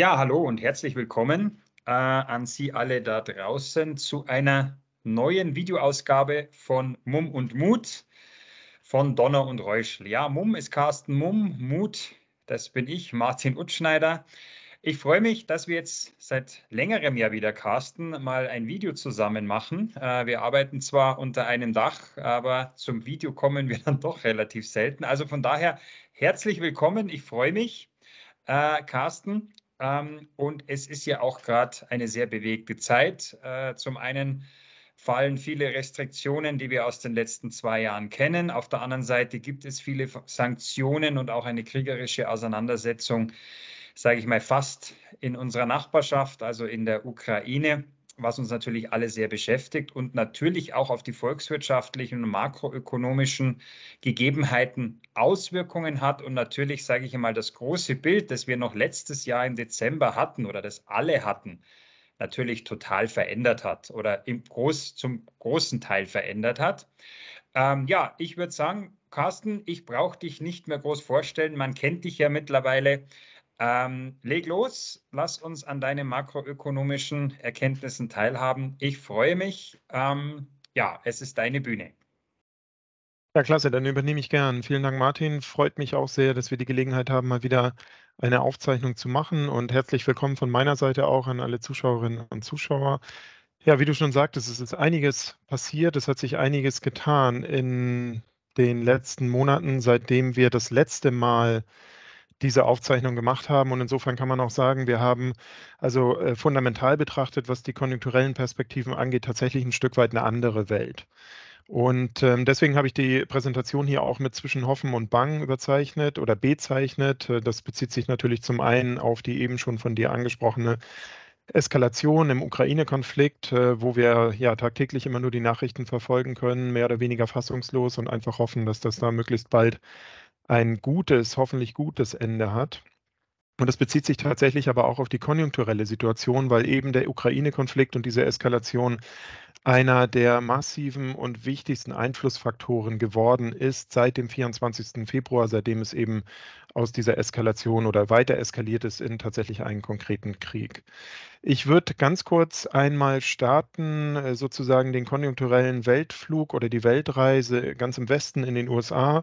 Ja, hallo und herzlich willkommen äh, an Sie alle da draußen zu einer neuen Videoausgabe von Mumm und Mut von Donner und Reuschel. Ja, Mumm ist Carsten Mumm, Mut, das bin ich, Martin Utschneider. Ich freue mich, dass wir jetzt seit längerem ja wieder, Carsten, mal ein Video zusammen machen. Äh, wir arbeiten zwar unter einem Dach, aber zum Video kommen wir dann doch relativ selten. Also von daher herzlich willkommen, ich freue mich. Äh, Carsten, ähm, und es ist ja auch gerade eine sehr bewegte Zeit. Äh, zum einen fallen viele Restriktionen, die wir aus den letzten zwei Jahren kennen. Auf der anderen Seite gibt es viele Sanktionen und auch eine kriegerische Auseinandersetzung, sage ich mal, fast in unserer Nachbarschaft, also in der Ukraine was uns natürlich alle sehr beschäftigt und natürlich auch auf die volkswirtschaftlichen und makroökonomischen Gegebenheiten Auswirkungen hat. Und natürlich, sage ich einmal, das große Bild, das wir noch letztes Jahr im Dezember hatten oder das alle hatten, natürlich total verändert hat oder im Groß, zum großen Teil verändert hat. Ähm, ja, ich würde sagen, Carsten, ich brauche dich nicht mehr groß vorstellen. Man kennt dich ja mittlerweile ähm, leg los, lass uns an deinen makroökonomischen Erkenntnissen teilhaben. Ich freue mich. Ähm, ja, es ist deine Bühne. Ja, klasse, dann übernehme ich gern. Vielen Dank, Martin. Freut mich auch sehr, dass wir die Gelegenheit haben, mal wieder eine Aufzeichnung zu machen. Und herzlich willkommen von meiner Seite auch an alle Zuschauerinnen und Zuschauer. Ja, wie du schon sagtest, es ist einiges passiert, es hat sich einiges getan in den letzten Monaten, seitdem wir das letzte Mal diese Aufzeichnung gemacht haben. Und insofern kann man auch sagen, wir haben also äh, fundamental betrachtet, was die konjunkturellen Perspektiven angeht, tatsächlich ein Stück weit eine andere Welt. Und ähm, deswegen habe ich die Präsentation hier auch mit zwischen Hoffen und Bang überzeichnet oder bezeichnet. Äh, das bezieht sich natürlich zum einen auf die eben schon von dir angesprochene Eskalation im Ukraine-Konflikt, äh, wo wir ja tagtäglich immer nur die Nachrichten verfolgen können, mehr oder weniger fassungslos und einfach hoffen, dass das da möglichst bald ein gutes, hoffentlich gutes Ende hat. Und das bezieht sich tatsächlich aber auch auf die konjunkturelle Situation, weil eben der Ukraine-Konflikt und diese Eskalation einer der massiven und wichtigsten Einflussfaktoren geworden ist seit dem 24. Februar, seitdem es eben aus dieser Eskalation oder weiter eskaliert ist in tatsächlich einen konkreten Krieg. Ich würde ganz kurz einmal starten, äh, sozusagen den konjunkturellen Weltflug oder die Weltreise ganz im Westen in den USA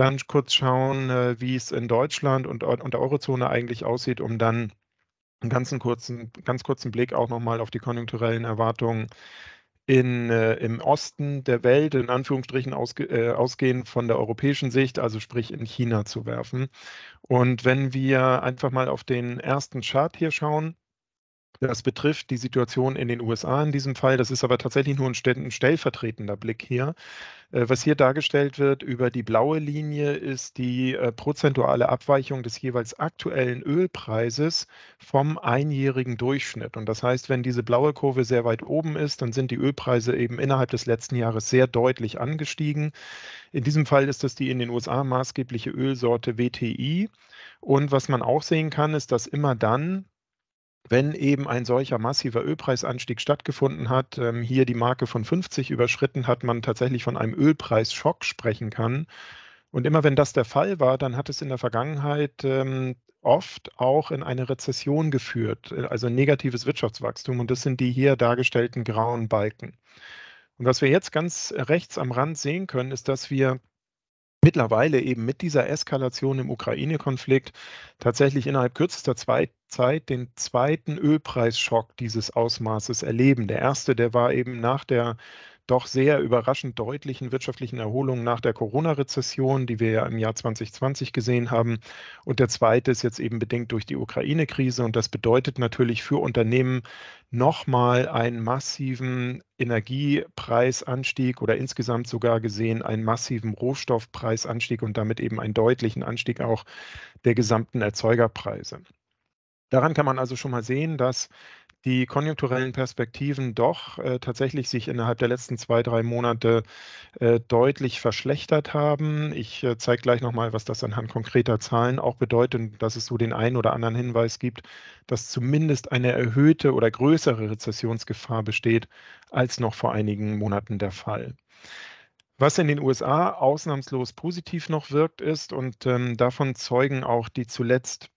dann kurz schauen, äh, wie es in Deutschland und, und der Eurozone eigentlich aussieht, um dann einen ganzen kurzen, ganz kurzen Blick auch nochmal auf die konjunkturellen Erwartungen in, äh, im Osten der Welt, in Anführungsstrichen ausge, äh, ausgehend von der europäischen Sicht, also sprich in China zu werfen. Und wenn wir einfach mal auf den ersten Chart hier schauen, das betrifft die Situation in den USA in diesem Fall. Das ist aber tatsächlich nur ein, stellvertretender Blick hier. Äh, was hier dargestellt wird über die blaue Linie ist die äh, prozentuale Abweichung des jeweils aktuellen Ölpreises vom einjährigen Durchschnitt. Und das heißt, wenn diese blaue Kurve sehr weit oben ist, dann sind die Ölpreise eben innerhalb des letzten Jahres sehr deutlich angestiegen. In diesem Fall ist das die in den USA maßgebliche Ölsorte WTI. Und was man auch sehen kann, ist, dass immer dann, wenn eben ein solcher massiver Ölpreisanstieg stattgefunden hat, ähm, hier die Marke von 50 überschritten hat, man tatsächlich von einem Ölpreisschock sprechen kann. Und immer wenn das der Fall war, dann hat es in der Vergangenheit ähm, oft auch in eine Rezession geführt, äh, also negatives Wirtschaftswachstum. Und das sind die hier dargestellten grauen Balken. Und was wir jetzt ganz rechts am Rand sehen können, ist, dass wir mittlerweile eben mit dieser Eskalation im Ukraine-Konflikt tatsächlich innerhalb kürzester Zeit den zweiten Ölpreisschock dieses Ausmaßes erleben. Der erste, der war eben nach der doch sehr überraschend deutlichen wirtschaftlichen Erholung nach der Corona-Rezession, die wir ja im Jahr 2020 gesehen haben. Und der zweite ist jetzt eben bedingt durch die Ukraine-Krise. Und das bedeutet natürlich für Unternehmen nochmal einen massiven Energiepreisanstieg oder insgesamt sogar gesehen einen massiven Rohstoffpreisanstieg und damit eben einen deutlichen Anstieg auch der gesamten Erzeugerpreise. Daran kann man also schon mal sehen, dass die konjunkturellen Perspektiven doch äh, tatsächlich sich innerhalb der letzten zwei, drei Monate äh, deutlich verschlechtert haben. Ich äh, zeige gleich nochmal, was das anhand konkreter Zahlen auch bedeutet, dass es so den einen oder anderen Hinweis gibt, dass zumindest eine erhöhte oder größere Rezessionsgefahr besteht als noch vor einigen Monaten der Fall. Was in den USA ausnahmslos positiv noch wirkt, ist, und ähm, davon zeugen auch die zuletzt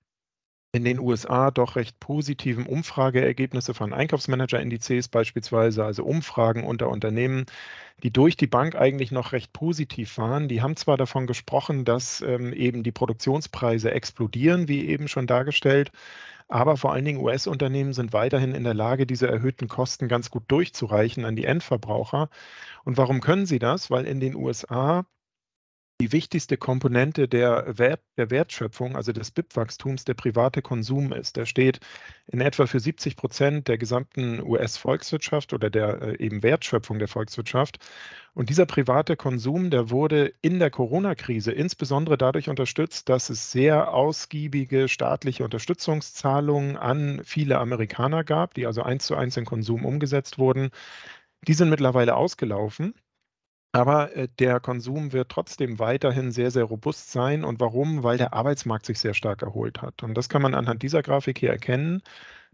in den USA doch recht positiven Umfrageergebnisse von Einkaufsmanager-Indizes beispielsweise, also Umfragen unter Unternehmen, die durch die Bank eigentlich noch recht positiv waren. Die haben zwar davon gesprochen, dass ähm, eben die Produktionspreise explodieren, wie eben schon dargestellt, aber vor allen Dingen US-Unternehmen sind weiterhin in der Lage, diese erhöhten Kosten ganz gut durchzureichen an die Endverbraucher. Und warum können sie das? Weil in den USA die wichtigste Komponente der, Wert, der Wertschöpfung, also des BIP-Wachstums, der private Konsum ist. Der steht in etwa für 70 Prozent der gesamten US-Volkswirtschaft oder der äh, eben Wertschöpfung der Volkswirtschaft. Und dieser private Konsum, der wurde in der Corona-Krise insbesondere dadurch unterstützt, dass es sehr ausgiebige staatliche Unterstützungszahlungen an viele Amerikaner gab, die also eins zu eins in Konsum umgesetzt wurden. Die sind mittlerweile ausgelaufen. Aber äh, der Konsum wird trotzdem weiterhin sehr, sehr robust sein. Und warum? Weil der Arbeitsmarkt sich sehr stark erholt hat. Und das kann man anhand dieser Grafik hier erkennen.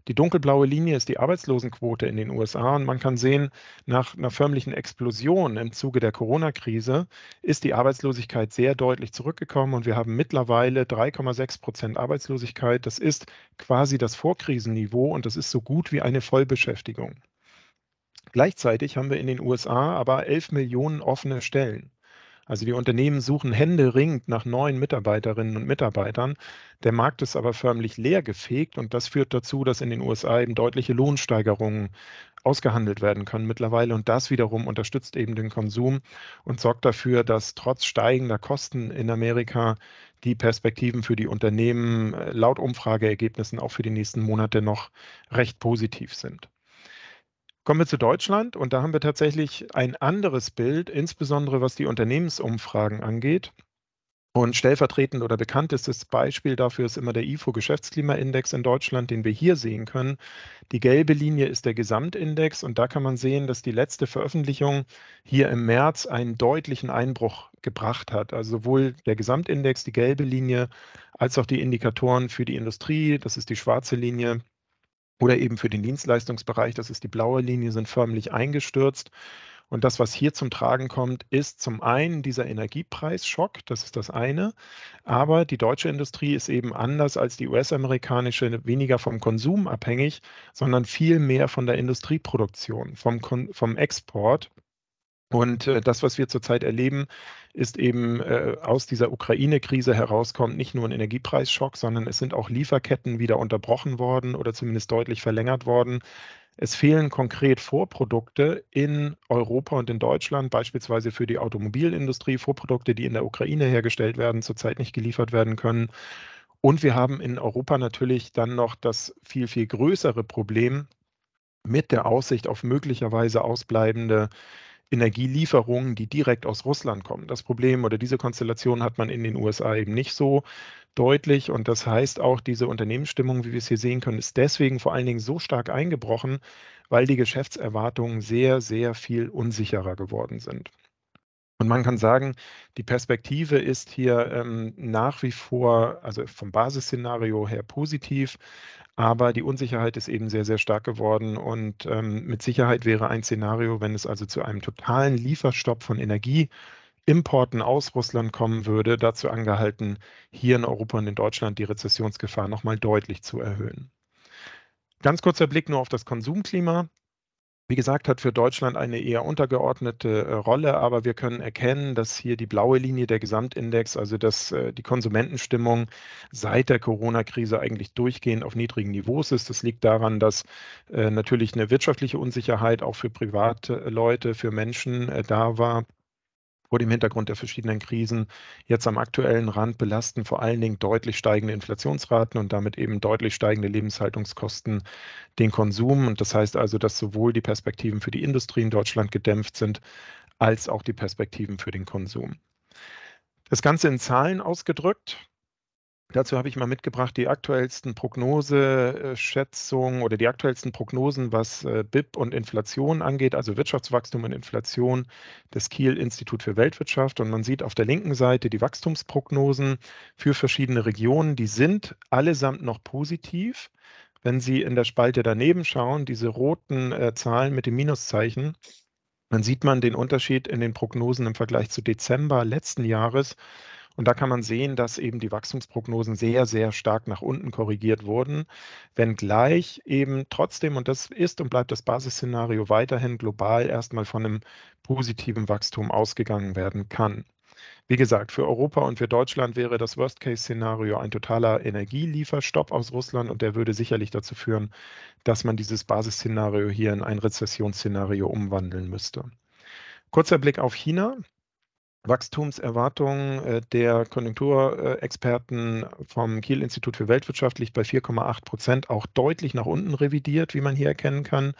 Die dunkelblaue Linie ist die Arbeitslosenquote in den USA und man kann sehen, nach einer förmlichen Explosion im Zuge der Corona-Krise ist die Arbeitslosigkeit sehr deutlich zurückgekommen und wir haben mittlerweile 3,6 Prozent Arbeitslosigkeit. Das ist quasi das Vorkrisenniveau und das ist so gut wie eine Vollbeschäftigung. Gleichzeitig haben wir in den USA aber 11 Millionen offene Stellen. Also die Unternehmen suchen händeringend nach neuen Mitarbeiterinnen und Mitarbeitern. Der Markt ist aber förmlich leergefegt und das führt dazu, dass in den USA eben deutliche Lohnsteigerungen ausgehandelt werden können mittlerweile. Und das wiederum unterstützt eben den Konsum und sorgt dafür, dass trotz steigender Kosten in Amerika die Perspektiven für die Unternehmen äh, laut Umfrageergebnissen auch für die nächsten Monate noch recht positiv sind. Kommen wir zu Deutschland und da haben wir tatsächlich ein anderes Bild, insbesondere was die Unternehmensumfragen angeht. Und stellvertretend oder bekanntestes Beispiel dafür ist immer der IFO-Geschäftsklimaindex in Deutschland, den wir hier sehen können. Die gelbe Linie ist der Gesamtindex und da kann man sehen, dass die letzte Veröffentlichung hier im März einen deutlichen Einbruch gebracht hat. Also sowohl der Gesamtindex, die gelbe Linie, als auch die Indikatoren für die Industrie, das ist die schwarze Linie, oder eben für den Dienstleistungsbereich, das ist die blaue Linie, sind förmlich eingestürzt. Und das, was hier zum Tragen kommt, ist zum einen dieser Energiepreisschock, das ist das eine, aber die deutsche Industrie ist eben anders als die US-amerikanische, weniger vom Konsum abhängig, sondern viel mehr von der Industrieproduktion, vom, Kon vom Export. Und äh, das, was wir zurzeit erleben, ist eben äh, aus dieser Ukraine-Krise herauskommt nicht nur ein Energiepreisschock, sondern es sind auch Lieferketten wieder unterbrochen worden oder zumindest deutlich verlängert worden. Es fehlen konkret Vorprodukte in Europa und in Deutschland, beispielsweise für die Automobilindustrie, Vorprodukte, die in der Ukraine hergestellt werden, zurzeit nicht geliefert werden können. Und wir haben in Europa natürlich dann noch das viel, viel größere Problem mit der Aussicht auf möglicherweise ausbleibende Energielieferungen, die direkt aus Russland kommen. Das Problem oder diese Konstellation hat man in den USA eben nicht so deutlich. Und das heißt auch, diese Unternehmensstimmung, wie wir es hier sehen können, ist deswegen vor allen Dingen so stark eingebrochen, weil die Geschäftserwartungen sehr, sehr viel unsicherer geworden sind. Und man kann sagen, die Perspektive ist hier ähm, nach wie vor, also vom Basisszenario her positiv, aber die Unsicherheit ist eben sehr, sehr stark geworden. Und ähm, mit Sicherheit wäre ein Szenario, wenn es also zu einem totalen Lieferstopp von Energieimporten aus Russland kommen würde, dazu angehalten, hier in Europa und in Deutschland die Rezessionsgefahr nochmal deutlich zu erhöhen. Ganz kurzer Blick nur auf das Konsumklima. Wie gesagt, hat für Deutschland eine eher untergeordnete äh, Rolle, aber wir können erkennen, dass hier die blaue Linie der Gesamtindex, also dass äh, die Konsumentenstimmung seit der Corona-Krise eigentlich durchgehend auf niedrigen Niveaus ist. Das liegt daran, dass äh, natürlich eine wirtschaftliche Unsicherheit auch für private Leute, für Menschen da war vor dem Hintergrund der verschiedenen Krisen jetzt am aktuellen Rand belasten vor allen Dingen deutlich steigende Inflationsraten und damit eben deutlich steigende Lebenshaltungskosten den Konsum. Und das heißt also, dass sowohl die Perspektiven für die Industrie in Deutschland gedämpft sind, als auch die Perspektiven für den Konsum. Das Ganze in Zahlen ausgedrückt. Dazu habe ich mal mitgebracht die aktuellsten Prognoseschätzungen äh, oder die aktuellsten Prognosen, was äh, BIP und Inflation angeht, also Wirtschaftswachstum und Inflation des Kiel-Institut für Weltwirtschaft. Und man sieht auf der linken Seite die Wachstumsprognosen für verschiedene Regionen. Die sind allesamt noch positiv. Wenn Sie in der Spalte daneben schauen, diese roten äh, Zahlen mit dem Minuszeichen, dann sieht man den Unterschied in den Prognosen im Vergleich zu Dezember letzten Jahres und da kann man sehen, dass eben die Wachstumsprognosen sehr, sehr stark nach unten korrigiert wurden, wenngleich eben trotzdem, und das ist und bleibt das Basisszenario weiterhin global erstmal von einem positiven Wachstum ausgegangen werden kann. Wie gesagt, für Europa und für Deutschland wäre das Worst-Case-Szenario ein totaler Energielieferstopp aus Russland und der würde sicherlich dazu führen, dass man dieses Basisszenario hier in ein Rezessionsszenario umwandeln müsste. Kurzer Blick auf China. Wachstumserwartung äh, der Konjunkturexperten vom Kiel-Institut für Weltwirtschaft liegt bei 4,8 Prozent, auch deutlich nach unten revidiert, wie man hier erkennen kann.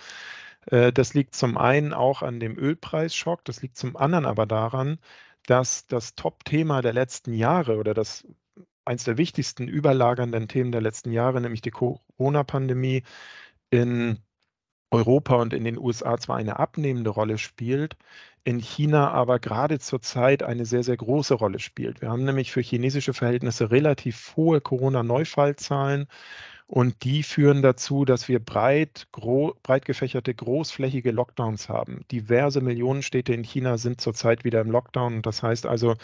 Äh, das liegt zum einen auch an dem Ölpreisschock, das liegt zum anderen aber daran, dass das Top-Thema der letzten Jahre oder das eines der wichtigsten überlagernden Themen der letzten Jahre, nämlich die Corona-Pandemie, in Europa und in den USA zwar eine abnehmende Rolle spielt, in China aber gerade zurzeit eine sehr, sehr große Rolle spielt. Wir haben nämlich für chinesische Verhältnisse relativ hohe Corona-Neufallzahlen und die führen dazu, dass wir breit, gro breit gefächerte, großflächige Lockdowns haben. Diverse Millionenstädte in China sind zurzeit wieder im Lockdown. Das heißt also,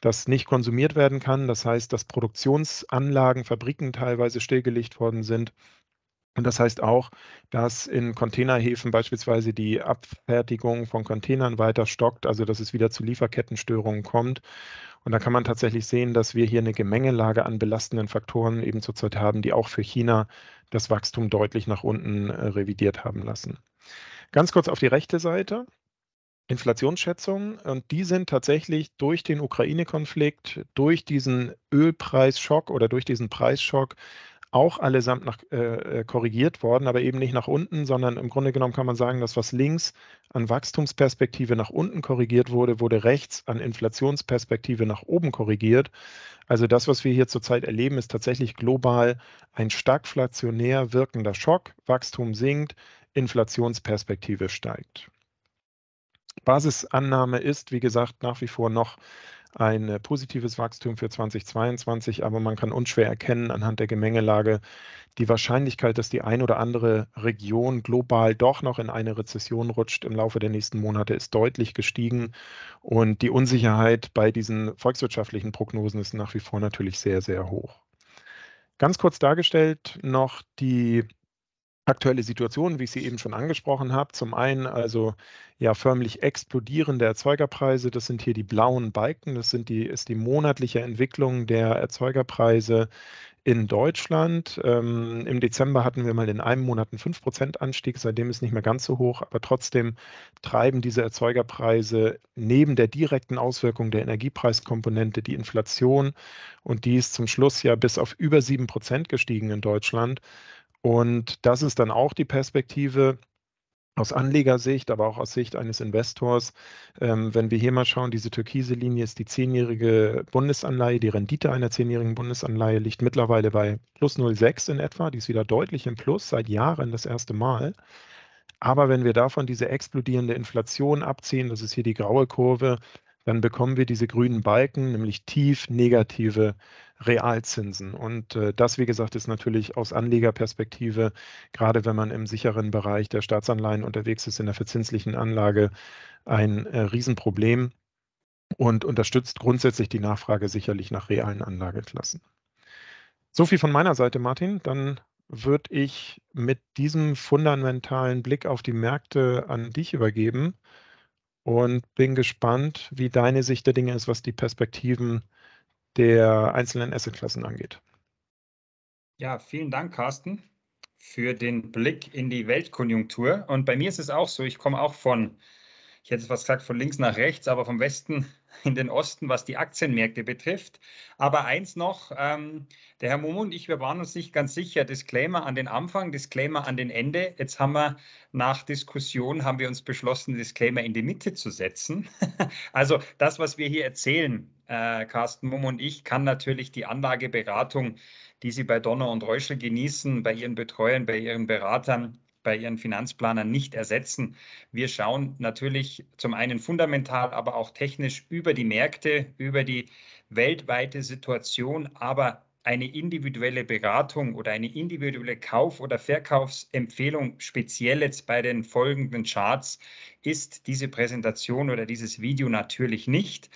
dass nicht konsumiert werden kann. Das heißt, dass Produktionsanlagen, Fabriken teilweise stillgelegt worden sind. Und das heißt auch, dass in Containerhäfen beispielsweise die Abfertigung von Containern weiter stockt, also dass es wieder zu Lieferkettenstörungen kommt. Und da kann man tatsächlich sehen, dass wir hier eine Gemengelage an belastenden Faktoren eben zurzeit haben, die auch für China das Wachstum deutlich nach unten äh, revidiert haben lassen. Ganz kurz auf die rechte Seite. Inflationsschätzungen und die sind tatsächlich durch den Ukraine-Konflikt, durch diesen Ölpreisschock oder durch diesen Preisschock auch allesamt nach, äh, äh, korrigiert worden, aber eben nicht nach unten, sondern im Grunde genommen kann man sagen, dass was links an Wachstumsperspektive nach unten korrigiert wurde, wurde rechts an Inflationsperspektive nach oben korrigiert. Also das, was wir hier zurzeit erleben, ist tatsächlich global ein stagflationär wirkender Schock. Wachstum sinkt, Inflationsperspektive steigt. Basisannahme ist, wie gesagt, nach wie vor noch ein äh, positives Wachstum für 2022, aber man kann unschwer erkennen anhand der Gemengelage die Wahrscheinlichkeit, dass die ein oder andere Region global doch noch in eine Rezession rutscht im Laufe der nächsten Monate, ist deutlich gestiegen. Und die Unsicherheit bei diesen volkswirtschaftlichen Prognosen ist nach wie vor natürlich sehr, sehr hoch. Ganz kurz dargestellt noch die aktuelle Situation, wie ich sie eben schon angesprochen habe. Zum einen also ja förmlich explodierende Erzeugerpreise. Das sind hier die blauen Balken. Das sind die, ist die monatliche Entwicklung der Erzeugerpreise in Deutschland. Ähm, Im Dezember hatten wir mal in einem Monat einen 5% Anstieg, seitdem ist nicht mehr ganz so hoch, aber trotzdem treiben diese Erzeugerpreise neben der direkten Auswirkung der Energiepreiskomponente die Inflation und die ist zum Schluss ja bis auf über 7% gestiegen in Deutschland. Und das ist dann auch die Perspektive aus Anlegersicht, aber auch aus Sicht eines Investors. Ähm, wenn wir hier mal schauen, diese türkise Linie ist die zehnjährige Bundesanleihe. Die Rendite einer zehnjährigen Bundesanleihe liegt mittlerweile bei plus 0,6 in etwa. Die ist wieder deutlich im Plus, seit Jahren das erste Mal. Aber wenn wir davon diese explodierende Inflation abziehen, das ist hier die graue Kurve, dann bekommen wir diese grünen Balken, nämlich tief negative Realzinsen. Und äh, das, wie gesagt, ist natürlich aus Anlegerperspektive, gerade wenn man im sicheren Bereich der Staatsanleihen unterwegs ist, in der verzinslichen Anlage, ein äh, Riesenproblem und unterstützt grundsätzlich die Nachfrage sicherlich nach realen Anlageklassen. So viel von meiner Seite, Martin. Dann würde ich mit diesem fundamentalen Blick auf die Märkte an dich übergeben und bin gespannt, wie deine Sicht der Dinge ist, was die Perspektiven sind der einzelnen Assetklassen angeht. Ja, vielen Dank, Carsten, für den Blick in die Weltkonjunktur. Und bei mir ist es auch so, ich komme auch von, ich hätte es was gesagt, von links nach rechts, aber vom Westen in den Osten, was die Aktienmärkte betrifft. Aber eins noch, ähm, der Herr Mumm und ich, wir waren uns nicht ganz sicher. Disclaimer an den Anfang, Disclaimer an den Ende. Jetzt haben wir nach Diskussion, haben wir uns beschlossen, Disclaimer in die Mitte zu setzen. also das, was wir hier erzählen, äh, Carsten Mumm und ich, kann natürlich die Anlageberatung, die Sie bei Donner und Reuschel genießen, bei Ihren Betreuern, bei Ihren Beratern, bei ihren Finanzplanern nicht ersetzen. Wir schauen natürlich zum einen fundamental, aber auch technisch über die Märkte, über die weltweite Situation, aber eine individuelle Beratung oder eine individuelle Kauf- oder Verkaufsempfehlung, speziell jetzt bei den folgenden Charts, ist diese Präsentation oder dieses Video natürlich nicht.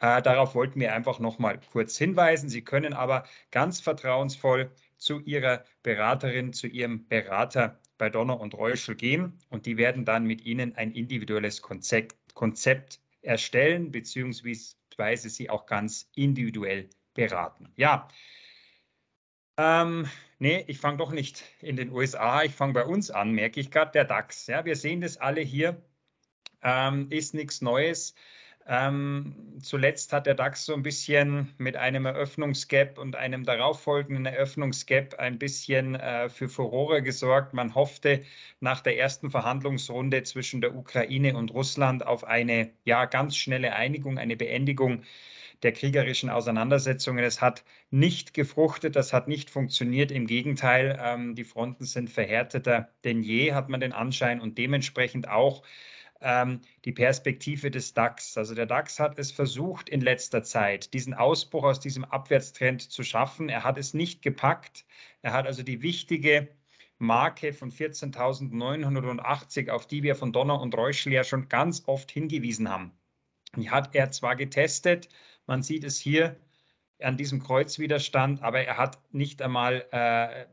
Äh, darauf wollten wir einfach nochmal kurz hinweisen. Sie können aber ganz vertrauensvoll zu Ihrer Beraterin, zu Ihrem Berater bei Donner und Reuschel gehen und die werden dann mit Ihnen ein individuelles Konzept, Konzept erstellen, beziehungsweise Sie auch ganz individuell beraten. Ja, ähm, nee, ich fange doch nicht in den USA, ich fange bei uns an, merke ich gerade, der DAX. Ja, wir sehen das alle hier, ähm, ist nichts Neues. Ähm, zuletzt hat der DAX so ein bisschen mit einem Eröffnungsgap und einem darauffolgenden Eröffnungsgap ein bisschen äh, für Furore gesorgt. Man hoffte nach der ersten Verhandlungsrunde zwischen der Ukraine und Russland auf eine ja ganz schnelle Einigung, eine Beendigung der kriegerischen Auseinandersetzungen. Es hat nicht gefruchtet, das hat nicht funktioniert. Im Gegenteil, ähm, die Fronten sind verhärteter denn je, hat man den Anschein und dementsprechend auch ähm, die Perspektive des DAX. Also der DAX hat es versucht in letzter Zeit, diesen Ausbruch aus diesem Abwärtstrend zu schaffen. Er hat es nicht gepackt. Er hat also die wichtige Marke von 14.980, auf die wir von Donner und Reuschel ja schon ganz oft hingewiesen haben. Die hat er zwar getestet, man sieht es hier an diesem Kreuzwiderstand, aber er hat nicht einmal, äh,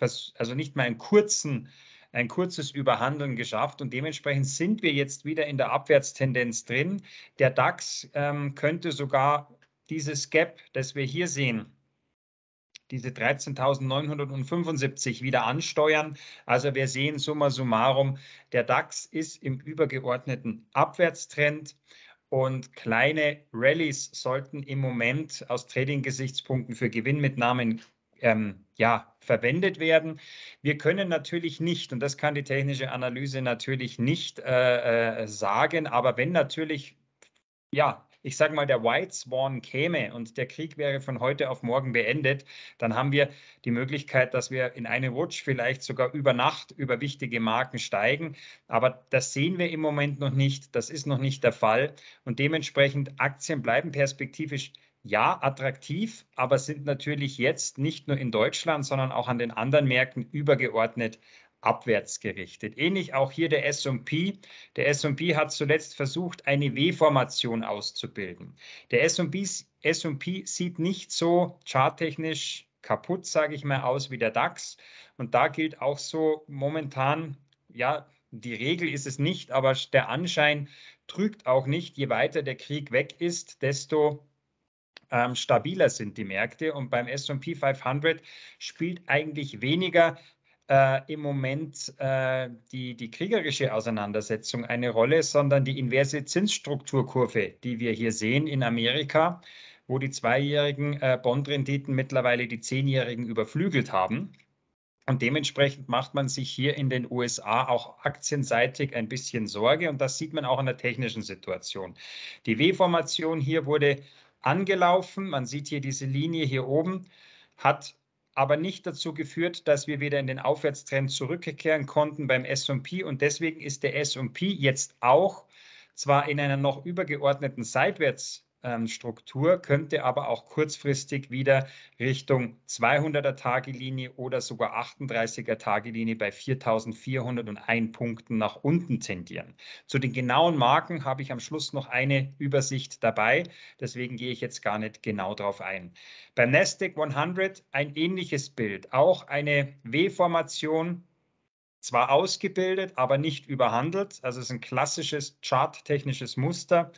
also nicht mal einen kurzen ein kurzes Überhandeln geschafft und dementsprechend sind wir jetzt wieder in der Abwärtstendenz drin. Der DAX ähm, könnte sogar dieses Gap, das wir hier sehen, diese 13.975 wieder ansteuern. Also wir sehen summa summarum, der DAX ist im übergeordneten Abwärtstrend und kleine Rallies sollten im Moment aus Trading-Gesichtspunkten für Gewinnmitnahmen ähm, ja, verwendet werden. Wir können natürlich nicht, und das kann die technische Analyse natürlich nicht äh, äh sagen, aber wenn natürlich, ja, ich sage mal, der White Swan käme und der Krieg wäre von heute auf morgen beendet, dann haben wir die Möglichkeit, dass wir in eine Rutsch vielleicht sogar über Nacht über wichtige Marken steigen. Aber das sehen wir im Moment noch nicht. Das ist noch nicht der Fall. Und dementsprechend Aktien bleiben perspektivisch ja, attraktiv, aber sind natürlich jetzt nicht nur in Deutschland, sondern auch an den anderen Märkten übergeordnet abwärts gerichtet. Ähnlich auch hier der S&P. Der S&P hat zuletzt versucht, eine W-Formation auszubilden. Der S&P sieht nicht so charttechnisch kaputt, sage ich mal, aus wie der DAX. Und da gilt auch so momentan, ja, die Regel ist es nicht, aber der Anschein trügt auch nicht. Je weiter der Krieg weg ist, desto ähm, stabiler sind die Märkte. Und beim SP 500 spielt eigentlich weniger äh, im Moment äh, die, die kriegerische Auseinandersetzung eine Rolle, sondern die inverse Zinsstrukturkurve, die wir hier sehen in Amerika, wo die zweijährigen äh, Bondrenditen mittlerweile die zehnjährigen überflügelt haben. Und dementsprechend macht man sich hier in den USA auch aktienseitig ein bisschen Sorge. Und das sieht man auch in der technischen Situation. Die W-Formation hier wurde angelaufen. Man sieht hier diese Linie hier oben, hat aber nicht dazu geführt, dass wir wieder in den Aufwärtstrend zurückkehren konnten beim S&P und deswegen ist der S&P jetzt auch zwar in einer noch übergeordneten Seitwärts ähm, Struktur, könnte aber auch kurzfristig wieder Richtung 200er Tagelinie oder sogar 38er Tagelinie bei 4401 Punkten nach unten tendieren. Zu den genauen Marken habe ich am Schluss noch eine Übersicht dabei, deswegen gehe ich jetzt gar nicht genau darauf ein. Beim Nasdaq 100 ein ähnliches Bild, auch eine W-Formation zwar ausgebildet, aber nicht überhandelt. Also es ist ein klassisches charttechnisches Muster.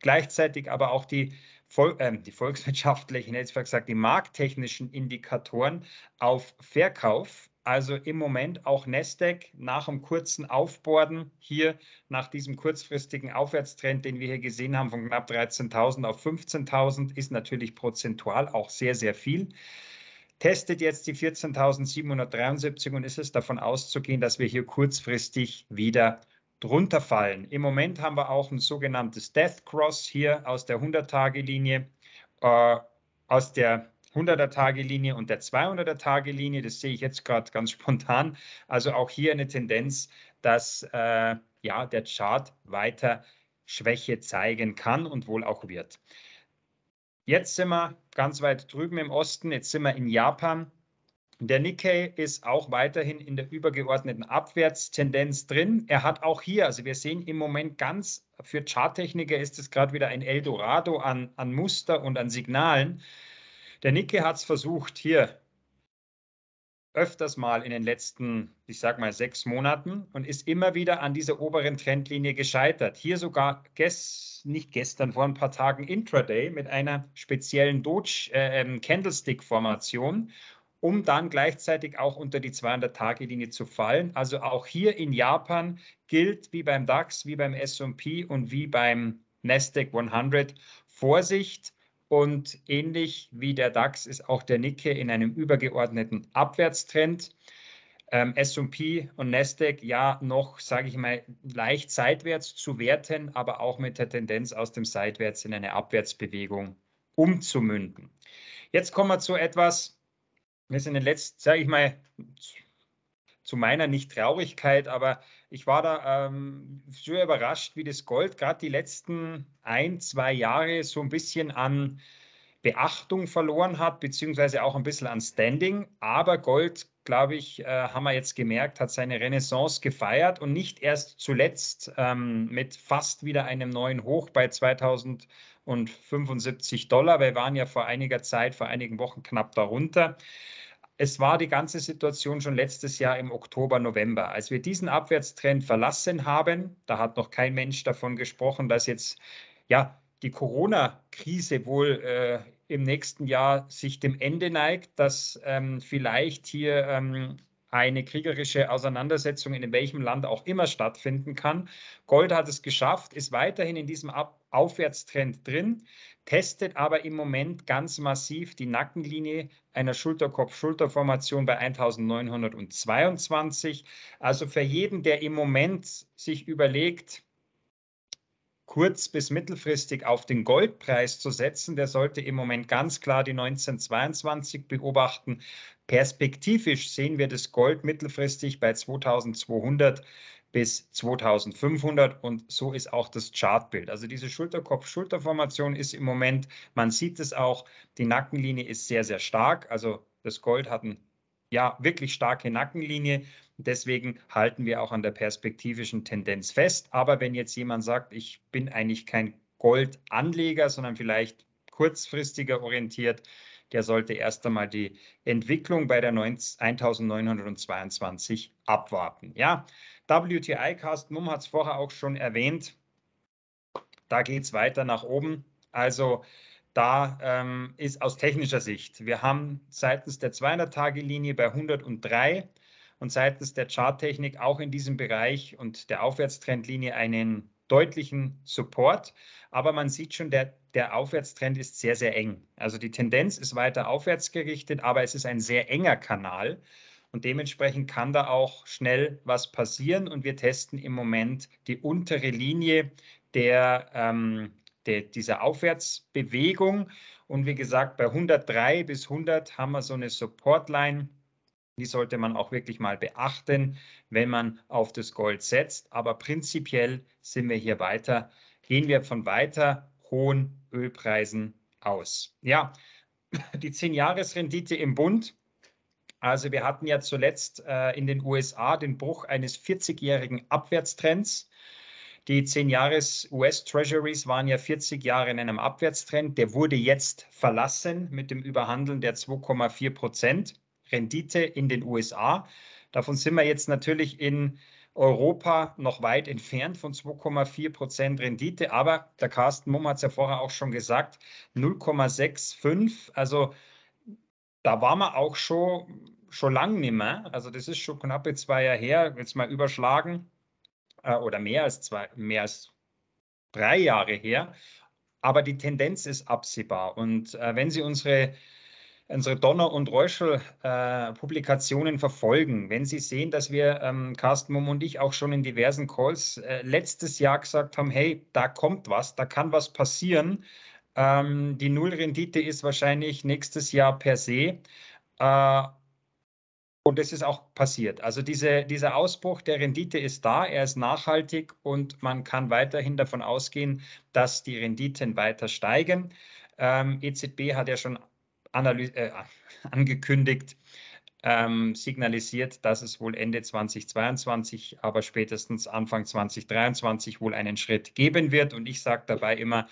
Gleichzeitig aber auch die, Vol äh, die volkswirtschaftlichen, jetzt gesagt, die markttechnischen Indikatoren auf Verkauf. Also im Moment auch Nasdaq nach einem kurzen Aufborden hier nach diesem kurzfristigen Aufwärtstrend, den wir hier gesehen haben von knapp 13.000 auf 15.000, ist natürlich prozentual auch sehr, sehr viel testet jetzt die 14.773 und ist es davon auszugehen, dass wir hier kurzfristig wieder drunter fallen. Im Moment haben wir auch ein sogenanntes Death Cross hier aus der 100-Tage-Linie, äh, aus der 100er-Tage-Linie und der 200er-Tage-Linie. Das sehe ich jetzt gerade ganz spontan. Also auch hier eine Tendenz, dass äh, ja, der Chart weiter Schwäche zeigen kann und wohl auch wird. Jetzt sind wir ganz weit drüben im Osten. Jetzt sind wir in Japan. Der Nikkei ist auch weiterhin in der übergeordneten Abwärtstendenz drin. Er hat auch hier, also wir sehen im Moment ganz, für Charttechniker ist es gerade wieder ein Eldorado an, an Muster und an Signalen. Der Nikkei hat es versucht, hier öfters mal in den letzten, ich sag mal, sechs Monaten und ist immer wieder an dieser oberen Trendlinie gescheitert. Hier sogar ges nicht gestern, vor ein paar Tagen intraday mit einer speziellen Doge-Candlestick-Formation, äh, ähm, um dann gleichzeitig auch unter die 200-Tage-Linie zu fallen. Also auch hier in Japan gilt wie beim DAX, wie beim SP und wie beim NASDAQ 100 Vorsicht und ähnlich wie der DAX ist auch der Nikkei in einem übergeordneten Abwärtstrend. Ähm, SP und Nasdaq ja noch, sage ich mal, leicht seitwärts zu werten, aber auch mit der Tendenz aus dem Seitwärts in eine Abwärtsbewegung umzumünden. Jetzt kommen wir zu etwas, wir sind in den letzten, sage ich mal, zu meiner nicht Traurigkeit, aber ich war da ähm, sehr überrascht, wie das Gold gerade die letzten ein, zwei Jahre so ein bisschen an Beachtung verloren hat, beziehungsweise auch ein bisschen an Standing. Aber Gold, glaube ich, äh, haben wir jetzt gemerkt, hat seine Renaissance gefeiert und nicht erst zuletzt ähm, mit fast wieder einem neuen Hoch bei 2075 Dollar. Wir waren ja vor einiger Zeit, vor einigen Wochen knapp darunter es war die ganze Situation schon letztes Jahr im Oktober, November. Als wir diesen Abwärtstrend verlassen haben, da hat noch kein Mensch davon gesprochen, dass jetzt ja die Corona-Krise wohl äh, im nächsten Jahr sich dem Ende neigt, dass ähm, vielleicht hier ähm, eine kriegerische Auseinandersetzung in welchem Land auch immer stattfinden kann. Gold hat es geschafft, ist weiterhin in diesem Ab Aufwärtstrend drin testet aber im Moment ganz massiv die Nackenlinie einer schulterkopf schulterformation bei 1922. Also für jeden, der im Moment sich überlegt, kurz- bis mittelfristig auf den Goldpreis zu setzen, der sollte im Moment ganz klar die 1922 beobachten. Perspektivisch sehen wir das Gold mittelfristig bei 2200 bis 2500 und so ist auch das Chartbild. Also diese Schulterkopf-Schulterformation ist im Moment, man sieht es auch, die Nackenlinie ist sehr, sehr stark. Also das Gold hat eine ja, wirklich starke Nackenlinie. Deswegen halten wir auch an der perspektivischen Tendenz fest. Aber wenn jetzt jemand sagt, ich bin eigentlich kein Goldanleger, sondern vielleicht kurzfristiger orientiert, der sollte erst einmal die Entwicklung bei der 1922 abwarten. Ja, WTI, cast Mum hat es vorher auch schon erwähnt, da geht es weiter nach oben. Also da ähm, ist aus technischer Sicht, wir haben seitens der 200-Tage-Linie bei 103 und seitens der Charttechnik auch in diesem Bereich und der Aufwärtstrendlinie einen deutlichen Support. Aber man sieht schon, der der Aufwärtstrend ist sehr, sehr eng. Also die Tendenz ist weiter aufwärts gerichtet, aber es ist ein sehr enger Kanal. Und dementsprechend kann da auch schnell was passieren. Und wir testen im Moment die untere Linie der, ähm, der, dieser Aufwärtsbewegung. Und wie gesagt, bei 103 bis 100 haben wir so eine Supportline. Die sollte man auch wirklich mal beachten, wenn man auf das Gold setzt. Aber prinzipiell sind wir hier weiter, gehen wir von weiter hohen Ölpreisen aus. Ja, die 10-Jahres-Rendite im Bund. Also wir hatten ja zuletzt äh, in den USA den Bruch eines 40-jährigen Abwärtstrends. Die 10-Jahres US-Treasuries waren ja 40 Jahre in einem Abwärtstrend. Der wurde jetzt verlassen mit dem Überhandeln der 2,4 Prozent Rendite in den USA. Davon sind wir jetzt natürlich in Europa noch weit entfernt von 2,4 Prozent Rendite. Aber der Carsten Mumm hat es ja vorher auch schon gesagt, 0,65. Also da waren wir auch schon, schon lang nicht mehr. Also das ist schon knappe zwei Jahre her. Jetzt mal überschlagen äh, oder mehr als zwei, mehr als drei Jahre her. Aber die Tendenz ist absehbar. Und äh, wenn Sie unsere unsere Donner- und Reuschel-Publikationen äh, verfolgen, wenn Sie sehen, dass wir, ähm, Carsten Mumm und ich, auch schon in diversen Calls äh, letztes Jahr gesagt haben, hey, da kommt was, da kann was passieren. Ähm, die Nullrendite ist wahrscheinlich nächstes Jahr per se. Äh, und das ist auch passiert. Also diese, dieser Ausbruch der Rendite ist da, er ist nachhaltig und man kann weiterhin davon ausgehen, dass die Renditen weiter steigen. Ähm, EZB hat ja schon äh, angekündigt, ähm, signalisiert, dass es wohl Ende 2022, aber spätestens Anfang 2023 wohl einen Schritt geben wird. Und ich sage dabei immer,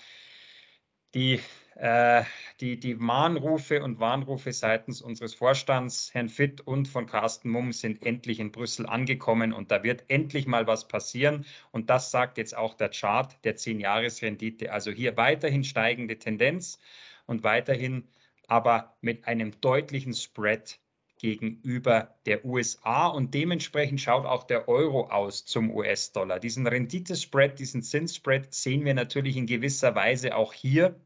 die, äh, die, die Mahnrufe und Warnrufe seitens unseres Vorstands, Herrn Fitt und von Carsten Mumm, sind endlich in Brüssel angekommen und da wird endlich mal was passieren. Und das sagt jetzt auch der Chart der 10-Jahres-Rendite. Also hier weiterhin steigende Tendenz und weiterhin aber mit einem deutlichen Spread gegenüber der USA und dementsprechend schaut auch der Euro aus zum US-Dollar. Diesen Renditespread, diesen Zinsspread sehen wir natürlich in gewisser Weise auch hier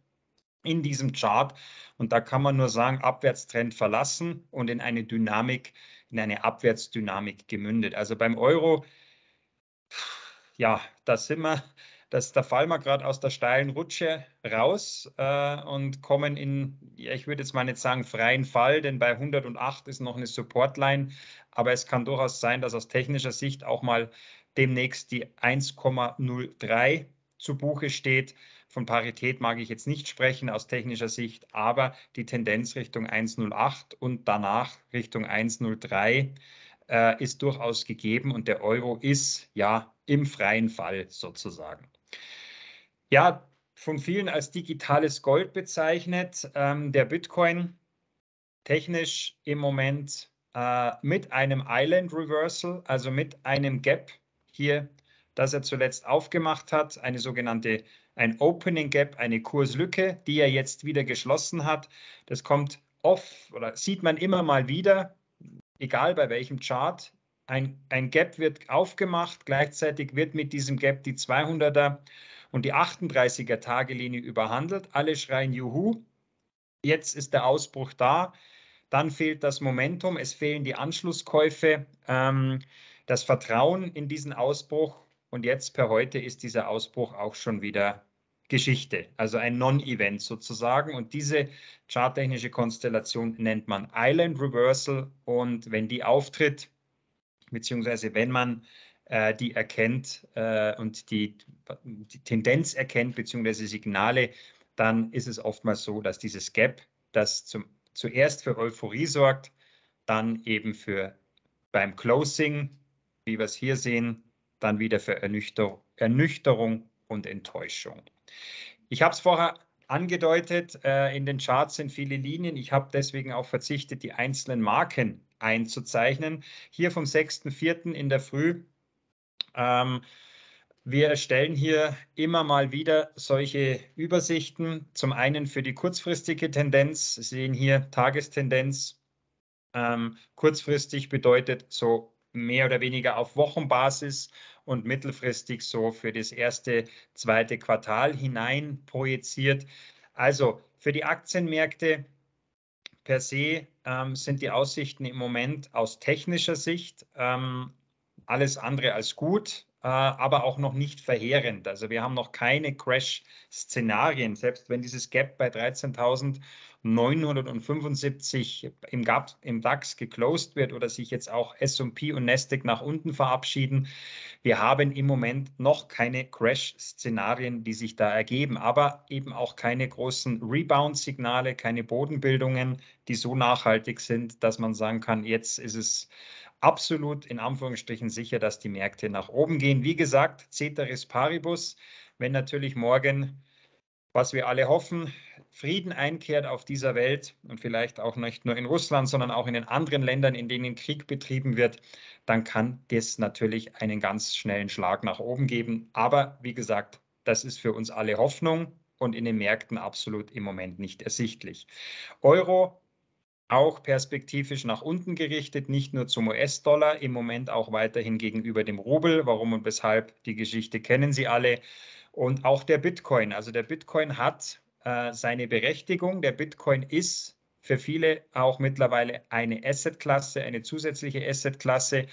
in diesem Chart und da kann man nur sagen, Abwärtstrend verlassen und in eine Dynamik, in eine Abwärtsdynamik gemündet. Also beim Euro, ja, da sind wir dass da fallen wir gerade aus der steilen Rutsche raus äh, und kommen in, ja, ich würde jetzt mal nicht sagen freien Fall, denn bei 108 ist noch eine Supportline, aber es kann durchaus sein, dass aus technischer Sicht auch mal demnächst die 1,03 zu Buche steht. Von Parität mag ich jetzt nicht sprechen aus technischer Sicht, aber die Tendenz Richtung 1,08 und danach Richtung 1,03 äh, ist durchaus gegeben und der Euro ist ja im freien Fall sozusagen ja von vielen als digitales Gold bezeichnet. Ähm, der Bitcoin technisch im Moment äh, mit einem Island Reversal, also mit einem Gap hier, das er zuletzt aufgemacht hat, eine sogenannte ein Opening Gap, eine Kurslücke, die er jetzt wieder geschlossen hat. Das kommt oft oder sieht man immer mal wieder, egal bei welchem Chart. Ein, ein Gap wird aufgemacht, gleichzeitig wird mit diesem Gap die 200er und die 38er-Tage-Linie überhandelt. Alle schreien Juhu, jetzt ist der Ausbruch da. Dann fehlt das Momentum, es fehlen die Anschlusskäufe, ähm, das Vertrauen in diesen Ausbruch. Und jetzt per heute ist dieser Ausbruch auch schon wieder Geschichte, also ein Non-Event sozusagen. Und diese charttechnische Konstellation nennt man Island Reversal. Und wenn die auftritt, beziehungsweise wenn man äh, die erkennt äh, und die, die Tendenz erkennt, beziehungsweise Signale, dann ist es oftmals so, dass dieses Gap, das zum, zuerst für Euphorie sorgt, dann eben für beim Closing, wie wir es hier sehen, dann wieder für Ernüchter, Ernüchterung und Enttäuschung. Ich habe es vorher angedeutet, äh, in den Charts sind viele Linien. Ich habe deswegen auch verzichtet, die einzelnen Marken einzuzeichnen. Hier vom 6.4. in der Früh ähm, wir erstellen hier immer mal wieder solche Übersichten. Zum einen für die kurzfristige Tendenz. Sie sehen hier Tagestendenz. Ähm, kurzfristig bedeutet so mehr oder weniger auf Wochenbasis und mittelfristig so für das erste, zweite Quartal hinein projiziert. Also für die Aktienmärkte per se ähm, sind die Aussichten im Moment aus technischer Sicht ähm, alles andere als gut, äh, aber auch noch nicht verheerend. Also wir haben noch keine Crash-Szenarien, selbst wenn dieses Gap bei 13.975 im, im DAX geclosed wird oder sich jetzt auch SP und Nasdaq nach unten verabschieden. Wir haben im Moment noch keine Crash-Szenarien, die sich da ergeben, aber eben auch keine großen Rebound-Signale, keine Bodenbildungen, die so nachhaltig sind, dass man sagen kann, jetzt ist es absolut in Anführungsstrichen sicher, dass die Märkte nach oben gehen. Wie gesagt, Ceteris Paribus, wenn natürlich morgen, was wir alle hoffen, Frieden einkehrt auf dieser Welt und vielleicht auch nicht nur in Russland, sondern auch in den anderen Ländern, in denen Krieg betrieben wird, dann kann das natürlich einen ganz schnellen Schlag nach oben geben. Aber wie gesagt, das ist für uns alle Hoffnung und in den Märkten absolut im Moment nicht ersichtlich. Euro auch perspektivisch nach unten gerichtet, nicht nur zum US-Dollar, im Moment auch weiterhin gegenüber dem Rubel. Warum und weshalb, die Geschichte kennen Sie alle. Und auch der Bitcoin. Also der Bitcoin hat äh, seine Berechtigung. Der Bitcoin ist für viele auch mittlerweile eine Assetklasse, eine zusätzliche Assetklasse.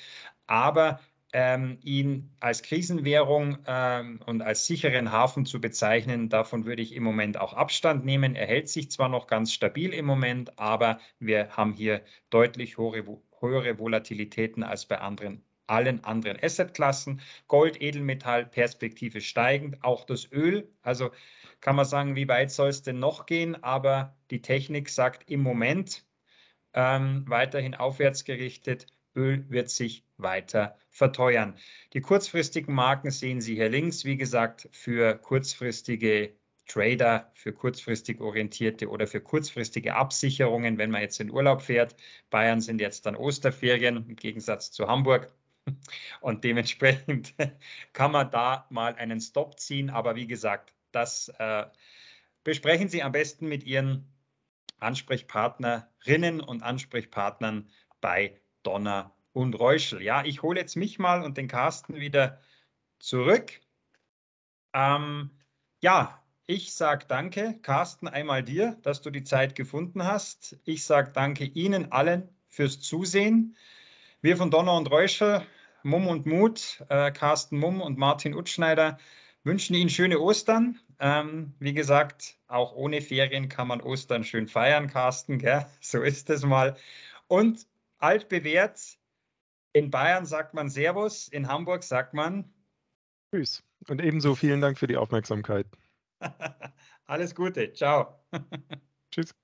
Aber ähm, ihn als Krisenwährung ähm, und als sicheren Hafen zu bezeichnen, davon würde ich im Moment auch Abstand nehmen. Er hält sich zwar noch ganz stabil im Moment, aber wir haben hier deutlich höhere, höhere Volatilitäten als bei anderen allen anderen Assetklassen. Gold, Edelmetall, Perspektive steigend, auch das Öl. Also kann man sagen, wie weit soll es denn noch gehen? Aber die Technik sagt im Moment ähm, weiterhin aufwärts gerichtet Öl wird sich weiter verteuern. Die kurzfristigen Marken sehen Sie hier links. Wie gesagt, für kurzfristige Trader, für kurzfristig orientierte oder für kurzfristige Absicherungen, wenn man jetzt in Urlaub fährt. Bayern sind jetzt dann Osterferien im Gegensatz zu Hamburg. Und dementsprechend kann man da mal einen Stop ziehen. Aber wie gesagt, das äh, besprechen Sie am besten mit Ihren Ansprechpartnerinnen und Ansprechpartnern bei Donner und Reuschel. Ja, ich hole jetzt mich mal und den Carsten wieder zurück. Ähm, ja, ich sage danke, Carsten, einmal dir, dass du die Zeit gefunden hast. Ich sage danke Ihnen allen fürs Zusehen. Wir von Donner und Reuschel, Mumm und Mut, äh, Carsten Mumm und Martin Utschneider wünschen Ihnen schöne Ostern. Ähm, wie gesagt, auch ohne Ferien kann man Ostern schön feiern, Carsten. Gell? So ist es mal. Und altbewährt. In Bayern sagt man Servus, in Hamburg sagt man Tschüss. Und ebenso vielen Dank für die Aufmerksamkeit. Alles Gute. Ciao. Tschüss.